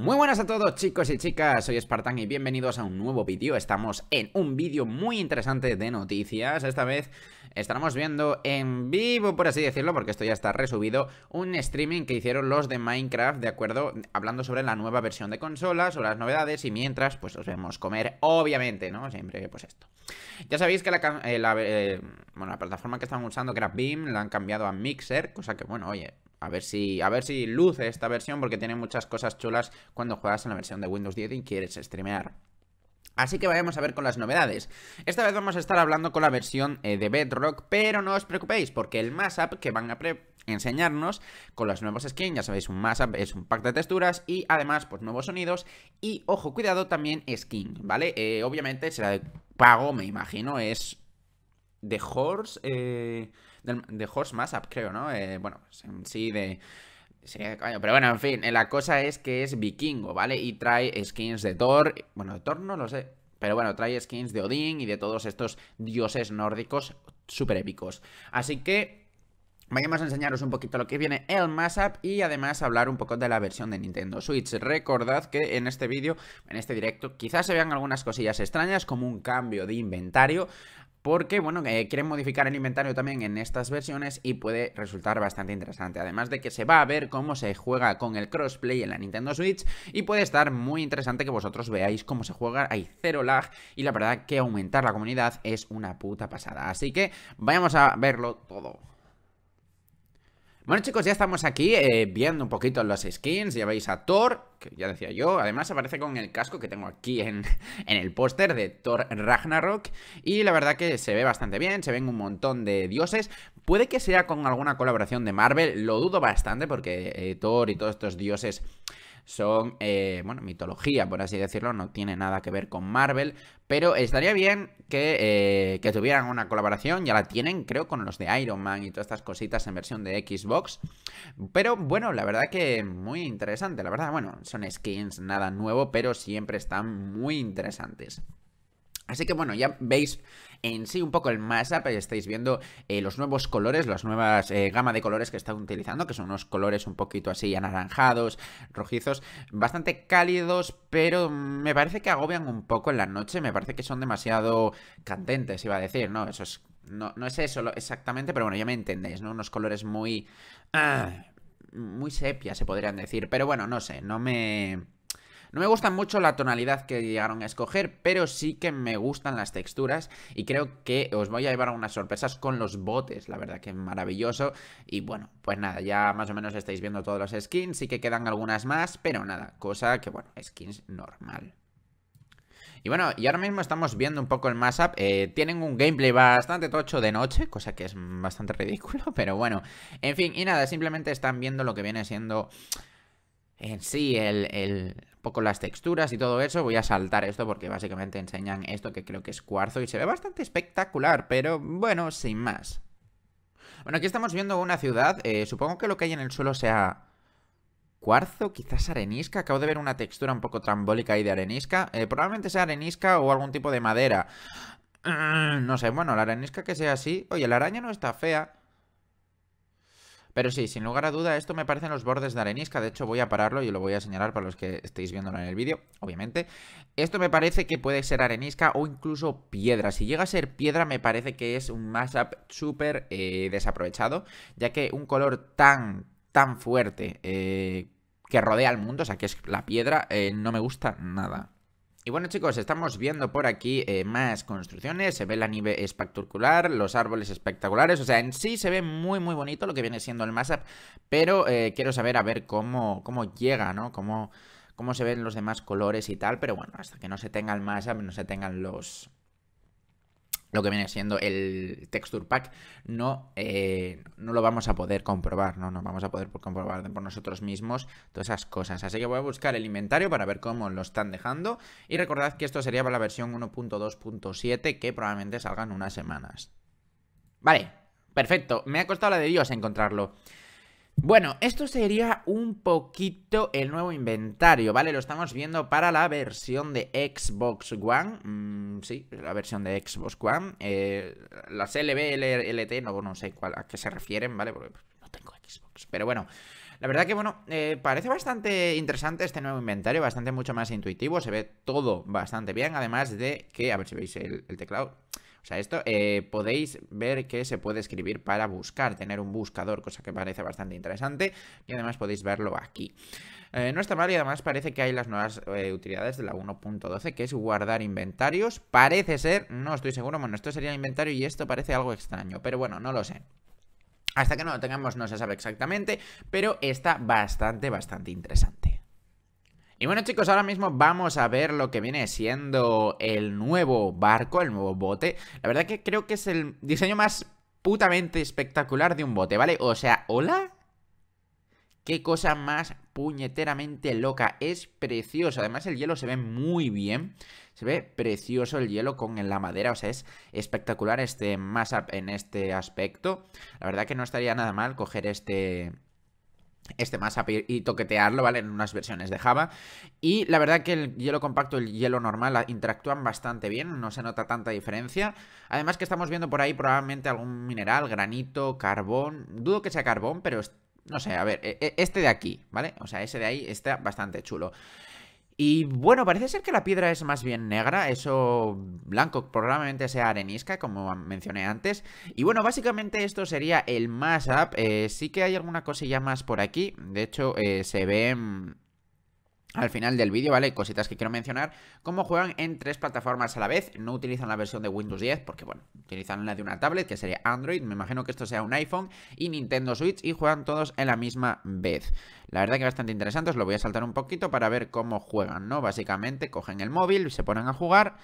Muy buenas a todos chicos y chicas, soy Spartan y bienvenidos a un nuevo vídeo Estamos en un vídeo muy interesante de noticias Esta vez estaremos viendo en vivo, por así decirlo, porque esto ya está resubido Un streaming que hicieron los de Minecraft, de acuerdo, hablando sobre la nueva versión de consolas, sobre las novedades Y mientras, pues os vemos comer, obviamente, ¿no? Siempre, pues esto Ya sabéis que la, eh, eh, bueno, la plataforma que estaban usando, que era Beam, la han cambiado a Mixer Cosa que, bueno, oye, a ver si, a ver si luce esta versión porque tiene muchas cosas chulas cuando juegas en la versión de Windows 10 y quieres streamear. Así que vayamos a ver con las novedades. Esta vez vamos a estar hablando con la versión eh, de Bedrock, pero no os preocupéis porque el App que van a enseñarnos con las nuevas skins, ya sabéis, un mashup es un pack de texturas y además pues nuevos sonidos y ojo, cuidado también skin, ¿vale? Eh, obviamente será de pago, me imagino, es de Horse... Eh de Horse Mashup, creo, ¿no? Eh, bueno, pues, sí, de... Sí, coño, pero bueno, en fin, eh, la cosa es que es vikingo, ¿vale? Y trae skins de Thor, bueno, de Thor no lo sé, pero bueno, trae skins de Odín y de todos estos dioses nórdicos súper épicos. Así que Vayamos a enseñaros un poquito lo que viene el Mashup y además hablar un poco de la versión de Nintendo Switch. Recordad que en este vídeo, en este directo, quizás se vean algunas cosillas extrañas como un cambio de inventario porque, bueno, eh, quieren modificar el inventario también en estas versiones y puede resultar bastante interesante. Además de que se va a ver cómo se juega con el crossplay en la Nintendo Switch y puede estar muy interesante que vosotros veáis cómo se juega. Hay cero lag y la verdad que aumentar la comunidad es una puta pasada. Así que vayamos a verlo todo. Bueno chicos, ya estamos aquí eh, viendo un poquito los skins, ya veis a Thor, que ya decía yo, además aparece con el casco que tengo aquí en, en el póster de Thor Ragnarok y la verdad que se ve bastante bien, se ven un montón de dioses, puede que sea con alguna colaboración de Marvel, lo dudo bastante porque eh, Thor y todos estos dioses son, eh, bueno, mitología, por así decirlo, no tiene nada que ver con Marvel, pero estaría bien que, eh, que tuvieran una colaboración, ya la tienen, creo, con los de Iron Man y todas estas cositas en versión de Xbox, pero bueno, la verdad que muy interesante, la verdad, bueno, son skins, nada nuevo, pero siempre están muy interesantes. Así que bueno, ya veis en sí un poco el mashup, eh, estáis viendo eh, los nuevos colores, las nuevas eh, gama de colores que están utilizando, que son unos colores un poquito así anaranjados, rojizos, bastante cálidos, pero me parece que agobian un poco en la noche, me parece que son demasiado candentes, iba a decir, ¿no? Eso es, no, es eso exactamente, pero bueno, ya me entendéis, ¿no? Unos colores muy... Ah, muy sepia, se podrían decir, pero bueno, no sé, no me no me gusta mucho la tonalidad que llegaron a escoger, pero sí que me gustan las texturas y creo que os voy a llevar a unas sorpresas con los botes, la verdad que es maravilloso. Y bueno, pues nada, ya más o menos estáis viendo todos los skins, sí que quedan algunas más, pero nada, cosa que bueno, skins normal. Y bueno, y ahora mismo estamos viendo un poco el mashup. Eh, tienen un gameplay bastante tocho de noche, cosa que es bastante ridículo, pero bueno. En fin, y nada, simplemente están viendo lo que viene siendo en sí el poco las texturas y todo eso. Voy a saltar esto porque básicamente enseñan esto que creo que es cuarzo y se ve bastante espectacular, pero bueno, sin más. Bueno, aquí estamos viendo una ciudad. Eh, supongo que lo que hay en el suelo sea cuarzo, quizás arenisca. Acabo de ver una textura un poco trambólica ahí de arenisca. Eh, probablemente sea arenisca o algún tipo de madera. Mm, no sé, bueno, la arenisca que sea así. Oye, la araña no está fea. Pero sí, sin lugar a duda, esto me parecen los bordes de arenisca. De hecho, voy a pararlo y lo voy a señalar para los que estéis viéndolo en el vídeo, obviamente. Esto me parece que puede ser arenisca o incluso piedra. Si llega a ser piedra, me parece que es un mashup súper eh, desaprovechado, ya que un color tan, tan fuerte eh, que rodea al mundo, o sea, que es la piedra, eh, no me gusta nada. Y bueno chicos, estamos viendo por aquí eh, más construcciones, se ve la nieve espectacular, los árboles espectaculares, o sea, en sí se ve muy muy bonito lo que viene siendo el masap pero eh, quiero saber a ver cómo, cómo llega, ¿no? Cómo, cómo se ven los demás colores y tal, pero bueno, hasta que no se tenga el masap no se tengan los, lo que viene siendo el texture pack, no, eh, no lo vamos a poder comprobar, no nos vamos a poder comprobar por nosotros mismos todas esas cosas. Así que voy a buscar el inventario para ver cómo lo están dejando. Y recordad que esto sería para la versión 1.2.7 que probablemente salgan unas semanas. Vale, perfecto. Me ha costado la de Dios encontrarlo. Bueno, esto sería un poquito el nuevo inventario, ¿vale? Lo estamos viendo para la versión de Xbox One. Mm, sí, la versión de Xbox One. Eh, las LBLT, no, no sé cuál, a qué se refieren, ¿vale? Porque no tengo Xbox. Pero bueno, la verdad que, bueno, eh, parece bastante interesante este nuevo inventario, bastante mucho más intuitivo. Se ve todo bastante bien, además de que, a ver si veis el teclado. O sea, esto eh, podéis ver que se puede escribir para buscar, tener un buscador, cosa que parece bastante interesante. Y además podéis verlo aquí. Eh, no está mal y además parece que hay las nuevas eh, utilidades de la 1.12, que es guardar inventarios. Parece ser, no estoy seguro, bueno, esto sería inventario y esto parece algo extraño, pero bueno, no lo sé. Hasta que no lo tengamos no se sabe exactamente, pero está bastante, bastante interesante. Y bueno chicos, ahora mismo vamos a ver lo que viene siendo el nuevo barco, el nuevo bote. La verdad que creo que es el diseño más putamente espectacular de un bote, ¿vale? O sea, ¿hola? Qué cosa más puñeteramente loca. Es precioso. Además, el hielo se ve muy bien. Se ve precioso el hielo con la madera. O sea, es espectacular este más en este aspecto. La verdad que no estaría nada mal coger este, este más y toquetearlo, ¿vale? En unas versiones de Java. Y la verdad que el hielo compacto y el hielo normal ah, interactúan bastante bien, no se nota tanta diferencia. Además que estamos viendo por ahí probablemente algún mineral, granito, carbón. Dudo que sea carbón, pero no sé, a ver, e, e, este de aquí, ¿vale? O sea, ese de ahí está bastante chulo. Y bueno, parece ser que la piedra es más bien negra, eso blanco probablemente sea arenisca, como mencioné antes. Y bueno, básicamente esto sería el mashup, up. Eh, sí que hay alguna cosilla más por aquí, de hecho eh, se ve... Mm, al final del vídeo, ¿vale? Cositas que quiero mencionar, cómo juegan en tres plataformas a la vez, no utilizan la versión de Windows 10, porque bueno, utilizan la de una tablet, que sería Android, me imagino que esto sea un iPhone, y Nintendo Switch, y juegan todos en la misma vez. La verdad que bastante interesante, os lo voy a saltar un poquito para ver cómo juegan, ¿no? Básicamente cogen el móvil, se ponen a jugar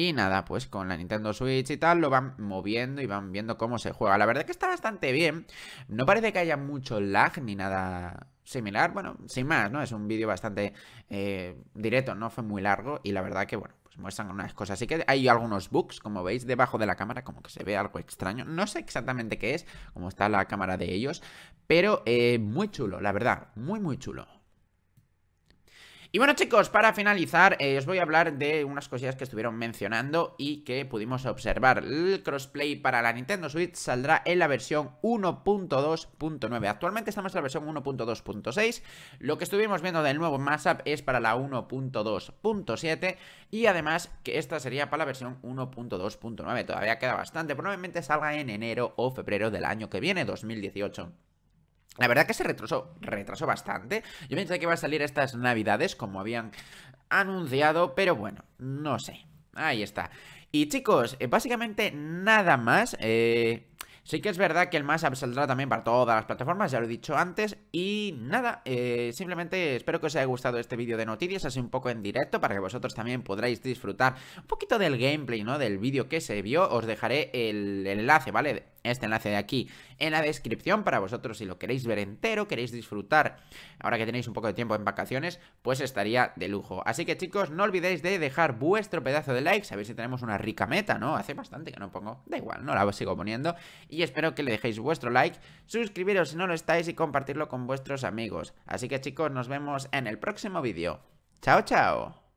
y nada, pues con la Nintendo Switch y tal, lo van moviendo y van viendo cómo se juega. La verdad que está bastante bien. No parece que haya mucho lag ni nada similar. Bueno, sin más, ¿no? Es un vídeo bastante eh, directo, no fue muy largo. Y la verdad que, bueno, pues muestran unas cosas. Así que hay algunos bugs, como veis, debajo de la cámara, como que se ve algo extraño. No sé exactamente qué es, cómo está la cámara de ellos. Pero eh, muy chulo, la verdad. Muy, muy chulo. Y bueno chicos, para finalizar eh, os voy a hablar de unas cosillas que estuvieron mencionando y que pudimos observar. El crossplay para la Nintendo Switch saldrá en la versión 1.2.9. Actualmente estamos en la versión 1.2.6. Lo que estuvimos viendo del nuevo Up es para la 1.2.7 y además que esta sería para la versión 1.2.9. Todavía queda bastante, probablemente salga en enero o febrero del año que viene, 2018. La verdad que se retrasó, retrasó bastante. Yo pensé que iba a salir estas navidades como habían anunciado, pero bueno, no sé. Ahí está. Y chicos, eh, básicamente nada más. Eh, sí que es verdad que el mashup saldrá también para todas las plataformas, ya lo he dicho antes. Y nada, eh, simplemente espero que os haya gustado este vídeo de noticias, así un poco en directo, para que vosotros también podréis disfrutar un poquito del gameplay, ¿no? Del vídeo que se vio. Os dejaré el enlace, ¿vale? este enlace de aquí en la descripción para vosotros si lo queréis ver entero, queréis disfrutar ahora que tenéis un poco de tiempo en vacaciones, pues estaría de lujo. Así que chicos, no olvidéis de dejar vuestro pedazo de like a ver si tenemos una rica meta, ¿no? Hace bastante que no pongo, da igual, no la sigo poniendo y espero que le dejéis vuestro like, suscribiros si no lo estáis y compartirlo con vuestros amigos. Así que chicos, nos vemos en el próximo vídeo. ¡Chao, chao!